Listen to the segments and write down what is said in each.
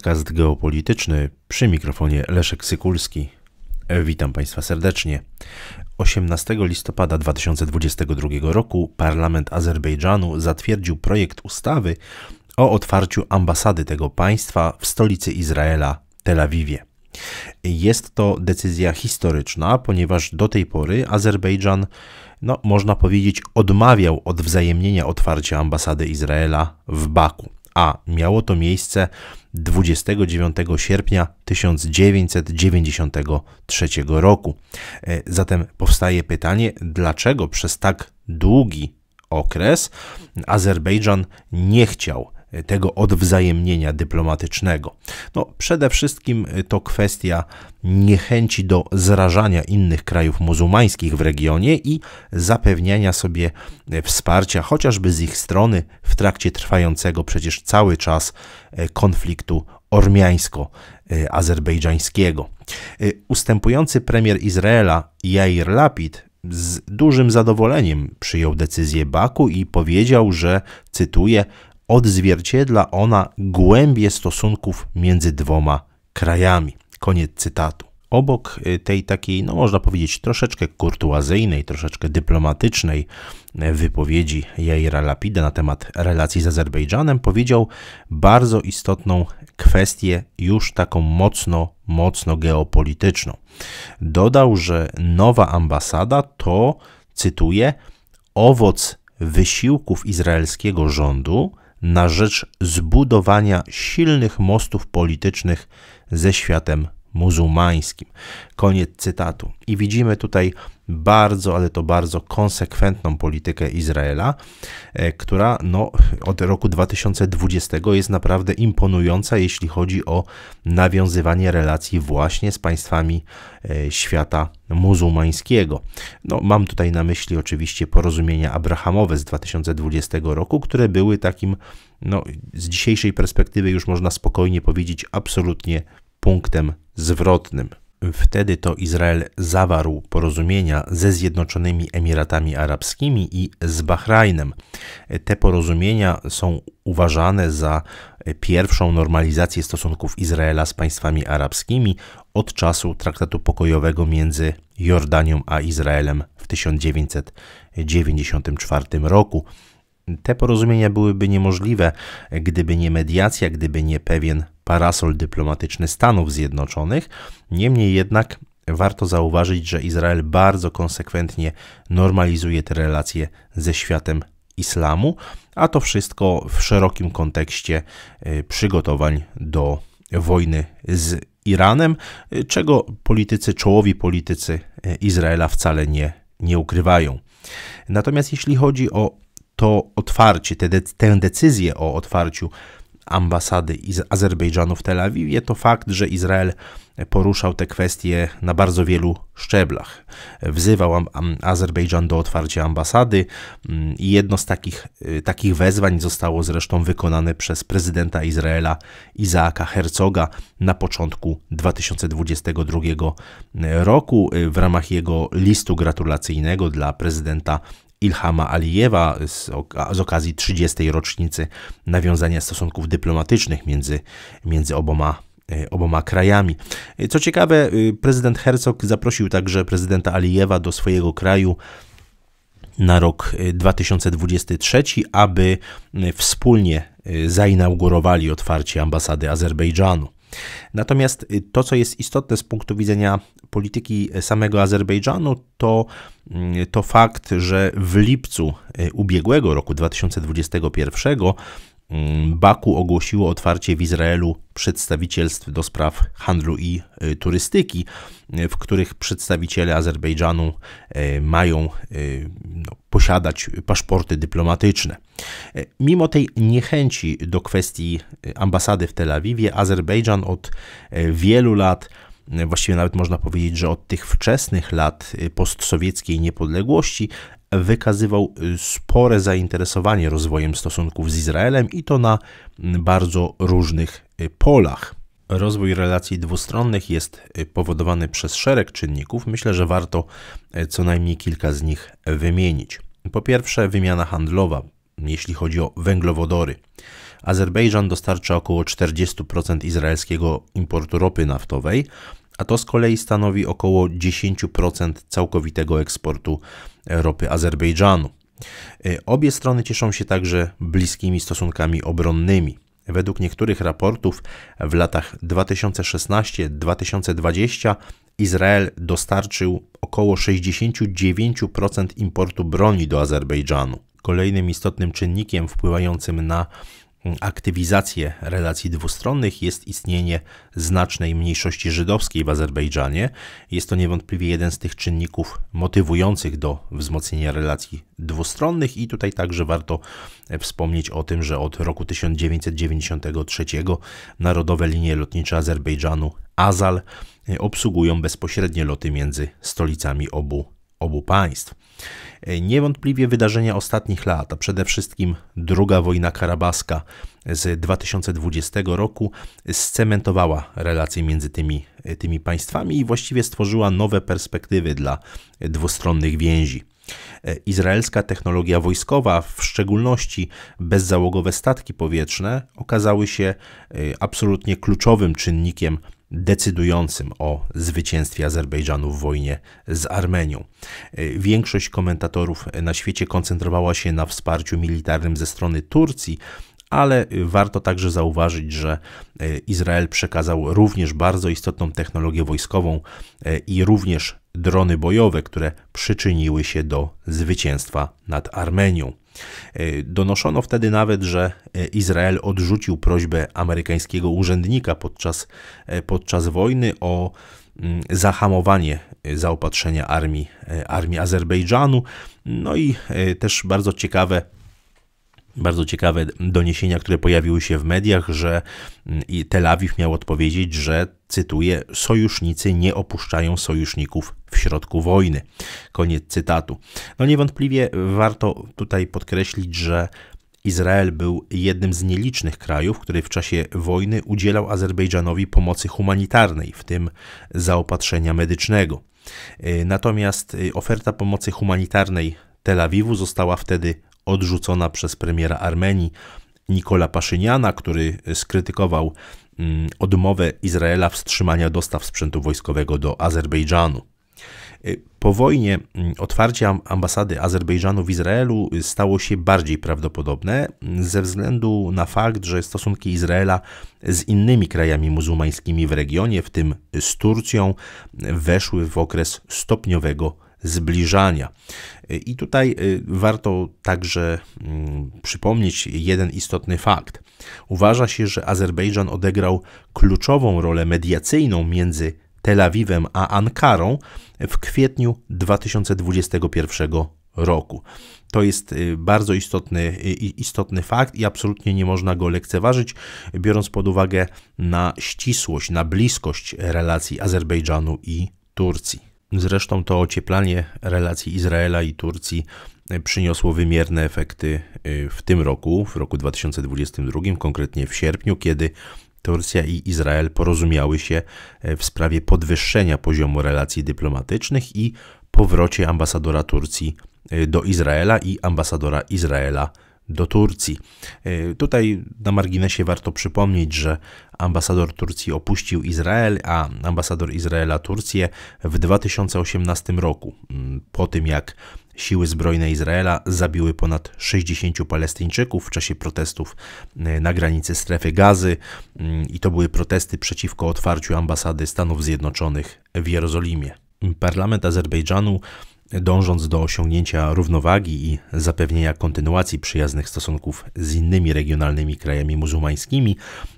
podcast geopolityczny przy mikrofonie Leszek Sykulski. Witam Państwa serdecznie. 18 listopada 2022 roku Parlament Azerbejdżanu zatwierdził projekt ustawy o otwarciu ambasady tego państwa w stolicy Izraela, Tel Awiwie. Jest to decyzja historyczna, ponieważ do tej pory Azerbejdżan, no, można powiedzieć, odmawiał odwzajemnienia otwarcia ambasady Izraela w Baku a miało to miejsce 29 sierpnia 1993 roku. E, zatem powstaje pytanie, dlaczego przez tak długi okres Azerbejdżan nie chciał tego odwzajemnienia dyplomatycznego? No, przede wszystkim to kwestia niechęci do zrażania innych krajów muzułmańskich w regionie i zapewniania sobie e, wsparcia, chociażby z ich strony, w trakcie trwającego przecież cały czas e, konfliktu ormiańsko-azerbejdżańskiego. E, ustępujący premier Izraela Jair Lapid z dużym zadowoleniem przyjął decyzję Baku i powiedział, że, cytuję, odzwierciedla ona głębie stosunków między dwoma krajami. Koniec cytatu. Obok y, tej takiej, no można powiedzieć, troszeczkę kurtuazyjnej, troszeczkę dyplomatycznej y, wypowiedzi Jaira Lapida na temat relacji z Azerbejdżanem, powiedział bardzo istotną kwestię, już taką mocno, mocno geopolityczną. Dodał, że nowa ambasada to, cytuję, owoc wysiłków izraelskiego rządu na rzecz zbudowania silnych mostów politycznych ze światem muzułmańskim. Koniec cytatu. I widzimy tutaj bardzo, ale to bardzo konsekwentną politykę Izraela, e, która no, od roku 2020 jest naprawdę imponująca, jeśli chodzi o nawiązywanie relacji właśnie z państwami e, świata muzułmańskiego. No, mam tutaj na myśli oczywiście porozumienia abrahamowe z 2020 roku, które były takim, no, z dzisiejszej perspektywy już można spokojnie powiedzieć, absolutnie punktem zwrotnym. Wtedy to Izrael zawarł porozumienia ze Zjednoczonymi Emiratami Arabskimi i z Bahrajnem. Te porozumienia są uważane za pierwszą normalizację stosunków Izraela z państwami arabskimi od czasu traktatu pokojowego między Jordanią a Izraelem w 1994 roku. Te porozumienia byłyby niemożliwe, gdyby nie mediacja, gdyby nie pewien parasol dyplomatyczny Stanów Zjednoczonych. Niemniej jednak warto zauważyć, że Izrael bardzo konsekwentnie normalizuje te relacje ze światem islamu, a to wszystko w szerokim kontekście y, przygotowań do wojny z Iranem, y, czego politycy, czołowi politycy y, Izraela wcale nie, nie ukrywają. Natomiast jeśli chodzi o to otwarcie, tę decyzję o otwarciu ambasady Azerbejdżanu w Tel Awiwie, to fakt, że Izrael poruszał te kwestie na bardzo wielu szczeblach. Wzywał Azerbejdżan do otwarcia ambasady mm, i jedno z takich, y, takich wezwań zostało zresztą wykonane przez prezydenta Izraela Izaaka Herzoga na początku 2022 roku y, w ramach jego listu gratulacyjnego dla prezydenta Ilhama Alijewa z, z okazji 30. rocznicy nawiązania stosunków dyplomatycznych między, między oboma e, oboma krajami. E, co ciekawe, e, prezydent Herzog zaprosił także prezydenta Alijewa do swojego kraju na rok 2023, aby wspólnie zainaugurowali otwarcie ambasady Azerbejdżanu. Natomiast y, to, co jest istotne z punktu widzenia polityki y, samego Azerbejdżanu, to, mm, to fakt, że w lipcu y, ubiegłego roku 2021 Mm, Baku ogłosiło otwarcie w Izraelu przedstawicielstw do spraw handlu i e, turystyki, e, w których przedstawiciele Azerbejdżanu e, mają no, posiadać paszporty dyplomatyczne. Mimo tej niechęci do kwestii ambasady w Tel Awiwie, Azerbejdżan od wielu lat właściwie nawet można powiedzieć, że od tych wczesnych lat postsowieckiej niepodległości wykazywał spore zainteresowanie rozwojem stosunków z Izraelem i to na bardzo różnych y, polach. Rozwój relacji dwustronnych jest y, powodowany przez szereg czynników. Myślę, że warto y, co najmniej kilka z nich wymienić. Po pierwsze, wymiana handlowa, jeśli chodzi o węglowodory. Azerbejdżan dostarcza około 40% izraelskiego importu ropy naftowej, a to z kolei stanowi około 10% całkowitego eksportu e, ropy Azerbejdżanu. E, obie strony cieszą się także bliskimi stosunkami obronnymi. Według niektórych raportów w latach 2016-2020 Izrael dostarczył około 69% importu broni do Azerbejdżanu. Kolejnym istotnym czynnikiem wpływającym na aktywizację relacji dwustronnych jest istnienie znacznej mniejszości żydowskiej w Azerbejdżanie. Jest to niewątpliwie jeden z tych czynników motywujących do wzmocnienia relacji dwustronnych i tutaj także warto wspomnieć o tym, że od roku 1993 narodowe linie lotnicze Azerbejdżanu Azal obsługują bezpośrednie loty między stolicami obu obu państw. E, niewątpliwie wydarzenia ostatnich lat, a przede wszystkim druga wojna karabaska z 2020 roku, scementowała relacje między tymi, e, tymi państwami i właściwie stworzyła nowe perspektywy dla e, dwustronnych więzi. Izraelska technologia wojskowa, w szczególności bezzałogowe statki powietrzne, okazały się absolutnie kluczowym czynnikiem decydującym o zwycięstwie Azerbejdżanu w wojnie z Armenią. E, większość komentatorów na świecie koncentrowała się na wsparciu militarnym ze strony Turcji, ale warto także zauważyć, że e, Izrael przekazał również bardzo istotną technologię wojskową e, i również drony bojowe, które przyczyniły się do zwycięstwa nad Armenią. E, donoszono wtedy nawet, że e, Izrael odrzucił prośbę amerykańskiego urzędnika podczas, e, podczas wojny o mm, zahamowanie zaopatrzenia armii, armii Azerbejdżanu. No i też bardzo ciekawe bardzo ciekawe doniesienia, które pojawiły się w mediach, że mm, Tel Awiw miał odpowiedzieć, że, cytuję, sojusznicy nie opuszczają sojuszników w środku wojny. Koniec cytatu. No niewątpliwie warto tutaj podkreślić, że Izrael był jednym z nielicznych krajów, który w czasie wojny udzielał Azerbejdżanowi pomocy humanitarnej, w tym zaopatrzenia medycznego. Y, natomiast y, oferta pomocy humanitarnej Tel Awiwu została wtedy odrzucona przez premiera Armenii Nikola Paszyniana, który skrytykował mm, odmowę Izraela wstrzymania dostaw sprzętu wojskowego do Azerbejdżanu. Y, po wojnie mm, otwarcie ambasady Azerbejdżanu w Izraelu y, stało się bardziej prawdopodobne mm, ze względu na fakt, że stosunki Izraela z innymi krajami muzułmańskimi w regionie, w tym z Turcją, y, weszły w okres stopniowego zbliżania. I tutaj y, warto także mm, przypomnieć jeden istotny fakt. Uważa się, że Azerbejdżan odegrał kluczową rolę mediacyjną między Tel Awiwem a Ankarą w kwietniu 2021 roku. To jest y, bardzo istotny, y, istotny fakt i absolutnie nie można go lekceważyć, biorąc pod uwagę na ścisłość, na bliskość relacji Azerbejdżanu i Turcji. Zresztą to ocieplanie relacji Izraela i Turcji e, przyniosło wymierne efekty e, w tym roku, w roku 2022, konkretnie w sierpniu, kiedy Turcja i Izrael porozumiały się e, w sprawie podwyższenia poziomu relacji dyplomatycznych i powrocie ambasadora Turcji do Izraela i ambasadora Izraela do Turcji. E, tutaj na marginesie warto przypomnieć, że ambasador Turcji opuścił Izrael, a ambasador Izraela Turcję w 2018 roku, mm, po tym jak siły zbrojne Izraela zabiły ponad 60 Palestyńczyków w czasie protestów e, na granicy strefy gazy mm, i to były protesty przeciwko otwarciu ambasady Stanów Zjednoczonych w Jerozolimie. Parlament Azerbejdżanu Dążąc do osiągnięcia równowagi i zapewnienia kontynuacji przyjaznych stosunków z innymi regionalnymi krajami muzułmańskimi,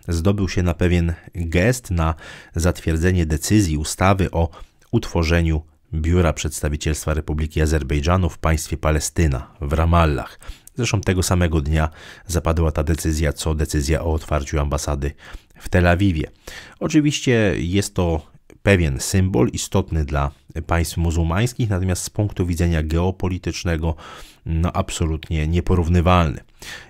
zdobył się na pewien gest na zatwierdzenie decyzji ustawy o utworzeniu Biura Przedstawicielstwa Republiki Azerbejdżanu w państwie Palestyna w Ramallah. Zresztą tego samego dnia zapadła ta decyzja, co decyzja o otwarciu ambasady w Tel Awiwie. Oczywiście jest to pewien symbol istotny dla państw muzułmańskich, natomiast z punktu widzenia geopolitycznego no absolutnie nieporównywalny.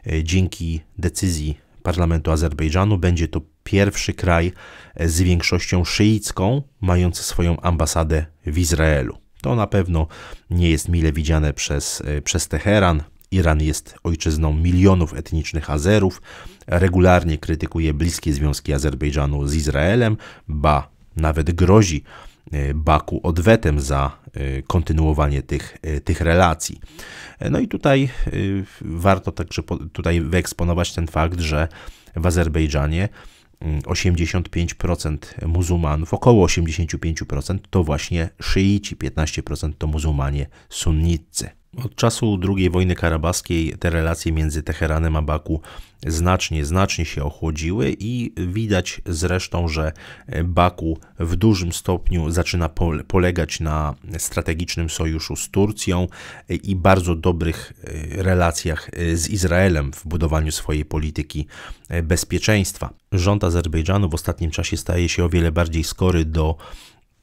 E, dzięki decyzji parlamentu Azerbejdżanu będzie to pierwszy kraj e, z większością szyicką mający swoją ambasadę w Izraelu. To na pewno nie jest mile widziane przez, e, przez Teheran. Iran jest ojczyzną milionów etnicznych Azerów, regularnie krytykuje bliskie związki Azerbejdżanu z Izraelem, ba, nawet grozi E, Baku odwetem za e, kontynuowanie tych, e, tych relacji. No i tutaj warto także tutaj wyeksponować ten fakt, że w Azerbejdżanie 85% mm, muzułmanów, około 85% to właśnie szyici, 15% to muzułmanie sunnicy. Od czasu II wojny karabaskiej te relacje między Teheranem a Baku znacznie, znacznie się ochłodziły i widać zresztą, że Baku w dużym stopniu zaczyna polegać na strategicznym sojuszu z Turcją i bardzo dobrych e, relacjach e, z Izraelem w budowaniu swojej polityki e, bezpieczeństwa. Rząd Azerbejdżanu w ostatnim czasie staje się o wiele bardziej skory do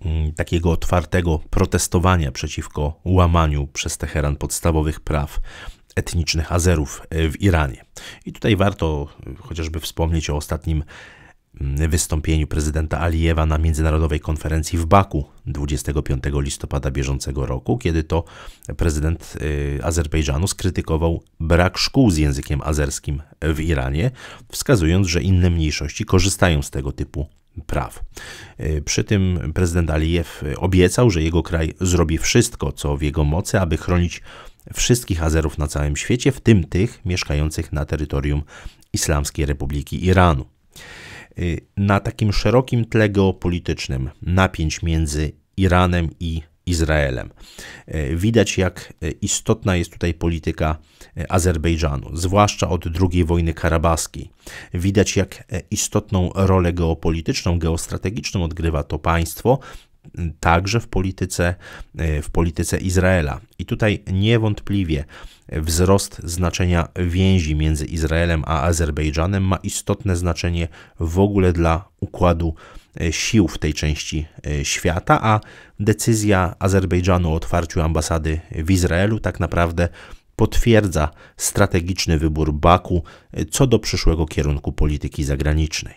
Mm, takiego otwartego protestowania przeciwko łamaniu przez Teheran podstawowych praw etnicznych Azerów e, w Iranie. I tutaj warto e, chociażby wspomnieć o ostatnim mm, wystąpieniu prezydenta Alijewa na międzynarodowej konferencji w Baku 25 listopada bieżącego roku, kiedy to prezydent e, Azerbejdżanu skrytykował brak szkół z językiem azerskim w Iranie, wskazując, że inne mniejszości korzystają z tego typu praw. E, przy tym prezydent Alijew e, obiecał, że jego kraj zrobi wszystko, co w jego mocy, aby chronić wszystkich Azerów na całym świecie, w tym tych mieszkających na terytorium Islamskiej Republiki Iranu. E, na takim szerokim tle geopolitycznym napięć między Iranem i Izraelem. E, widać, jak e, istotna jest tutaj polityka e, Azerbejdżanu, zwłaszcza od II wojny karabaskiej. Widać, jak istotną rolę geopolityczną, geostrategiczną odgrywa to państwo, także w polityce, w polityce Izraela. I tutaj niewątpliwie wzrost znaczenia więzi między Izraelem a Azerbejdżanem ma istotne znaczenie w ogóle dla układu E, sił w tej części e, świata, a decyzja Azerbejdżanu o otwarciu ambasady w Izraelu tak naprawdę potwierdza strategiczny wybór Baku e, co do przyszłego kierunku polityki zagranicznej.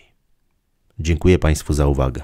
Dziękuję Państwu za uwagę.